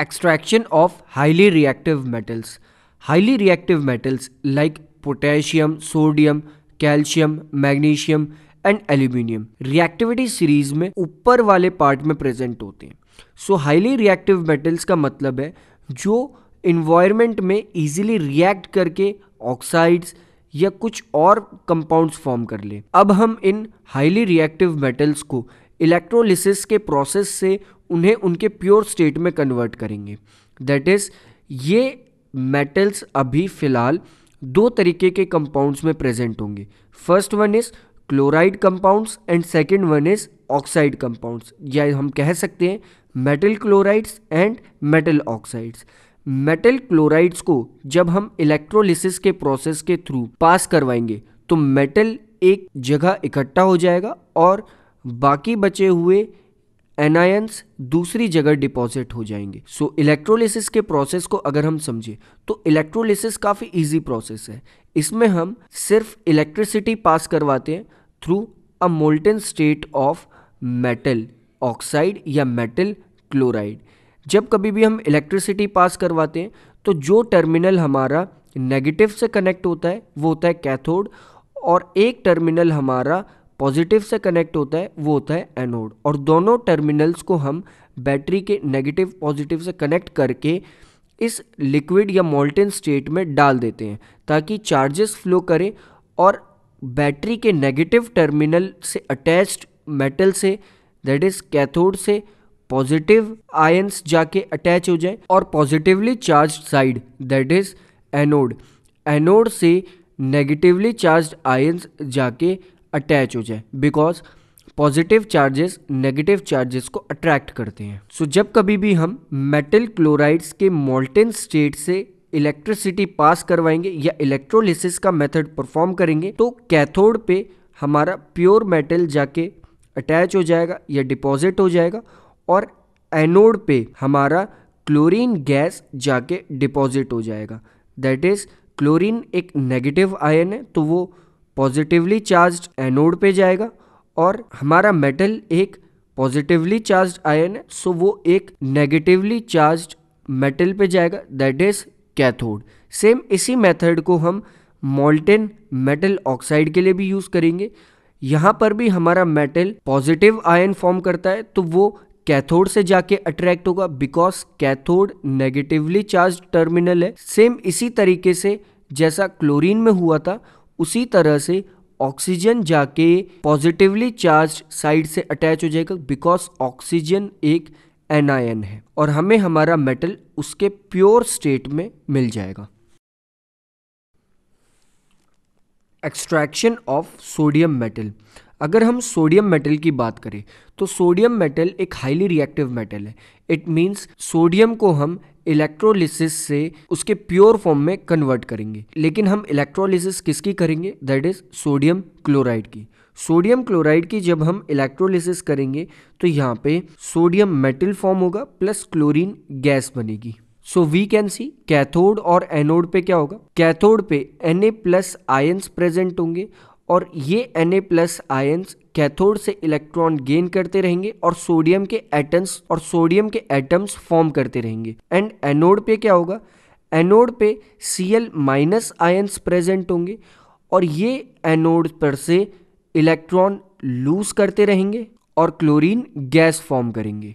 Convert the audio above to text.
extraction of highly reactive metals highly reactive metals like potassium sodium calcium magnesium and aluminium reactivity series में ऊपर वाले part में present होते हैं सो highly reactive metals का मतलब है जो इन्वायरमेंट में इजीली रिएक्ट करके ऑक्साइड्स या कुछ और कंपाउंड्स फॉर्म कर ले अब हम इन हाईली रिएक्टिव मेटल्स को इलेक्ट्रोलिसिस के प्रोसेस से उन्हें उनके प्योर स्टेट में कन्वर्ट करेंगे दैट इज़ ये मेटल्स अभी फ़िलहाल दो तरीके के कंपाउंड्स में प्रेजेंट होंगे first one is chloride compounds and second one is oxide compounds या हम कह सकते हैं metal chlorides and metal oxides metal chlorides को जब हम इलेक्ट्रोलिसिस के प्रोसेस के थ्रू पास करवाएंगे तो मेटल एक जगह इकट्ठा हो जाएगा और बाकी बचे हुए एनायंस दूसरी जगह डिपॉजिट हो जाएंगे सो so, इलेक्ट्रोलिसिस के प्रोसेस को अगर हम समझें तो इलेक्ट्रोलिसिस काफ़ी इजी प्रोसेस है इसमें हम सिर्फ इलेक्ट्रिसिटी पास करवाते हैं through a molten state of metal oxide या मेटल क्लोराइड जब कभी भी हम इलेक्ट्रिसिटी पास करवाते हैं तो जो टर्मिनल हमारा नेगेटिव से कनेक्ट होता है वो होता है कैथोड और एक टर्मिनल हमारा पॉजिटिव से कनेक्ट होता है वो होता है एनोड और दोनों टर्मिनल्स को हम बैटरी के नेगेटिव पॉजिटिव से कनेक्ट करके इस लिक्विड या मोल्टेन स्टेट में डाल देते हैं ताकि चार्जेस फ्लो करें और बैटरी के नेगेटिव टर्मिनल से अटैच्ड मेटल से दैट इज़ कैथोड से पॉजिटिव आयंस जाके अटैच हो जाए और positively charge side that is anode anode से नेगेटिवली चार्ज आयंस जाके अटैच हो जाए because positive charges negative charges को अट्रैक्ट करते हैं सो so, जब कभी भी हम मेटल क्लोराइड्स के मोल्टेन स्टेट से इलेक्ट्रिसिटी पास करवाएंगे या इलेक्ट्रोलिसिस का मेथड परफॉर्म करेंगे तो कैथोड पे हमारा प्योर मेटल जाके अटैच हो जाएगा या डिपॉजिट हो जाएगा और एनोड पे हमारा क्लोरीन गैस जाके डिपॉजिट हो जाएगा दैट इज़ क्लोरीन एक नेगेटिव आयन है तो वो पॉजिटिवली चार्ज एनोड पे जाएगा और हमारा मेटल एक पॉजिटिवली चार्ज आयन है सो वो एक नेगेटिवली चार्ज मेटल पे जाएगा दैट इज कैथोड सेम इसी मेथड को हम मोल्टेन मेटल ऑक्साइड के लिए भी यूज़ करेंगे यहाँ पर भी हमारा मेटल पॉजिटिव आयन फॉर्म करता है तो वो कैथोड से जाके अट्रैक्ट होगा because cathode negatively charge terminal है सेम इसी तरीके से जैसा क्लोरीन में हुआ था उसी तरह से ऑक्सीजन जाके पॉजिटिवली चार्ज साइड से अटैच हो जाएगा बिकॉज ऑक्सीजन एक एनायन है और हमें हमारा मेटल उसके प्योर स्टेट में मिल जाएगा एक्सट्रैक्शन ऑफ सोडियम मेटल अगर हम सोडियम मेटल की बात करें तो सोडियम मेटल एक हाईली रिएक्टिव मेटल है इट मीन्स सोडियम को हम इलेक्ट्रोलिसिस से उसके प्योर फॉर्म में कन्वर्ट करेंगे लेकिन हम इलेक्ट्रोलिसिस किसकी करेंगे दैट इज सोडियम क्लोराइड की सोडियम क्लोराइड की जब हम इलेक्ट्रोलिसिस करेंगे तो यहाँ पे सोडियम मेटल फॉर्म होगा प्लस क्लोरीन गैस बनेगी so we can see cathode और एनोड पे क्या होगा कैथोड पे N A plus ions present होंगे और ये N A plus ions cathode से इलेक्ट्रॉन गेन करते रहेंगे और सोडियम के एटम्स और सोडियम के एटम्स फॉर्म करते रहेंगे एंड एनोड पे क्या होगा एनोड पे C L minus ions present होंगे और ये एनोड पर से इलेक्ट्रॉन लूज करते रहेंगे और क्लोरीन गैस फॉर्म करेंगे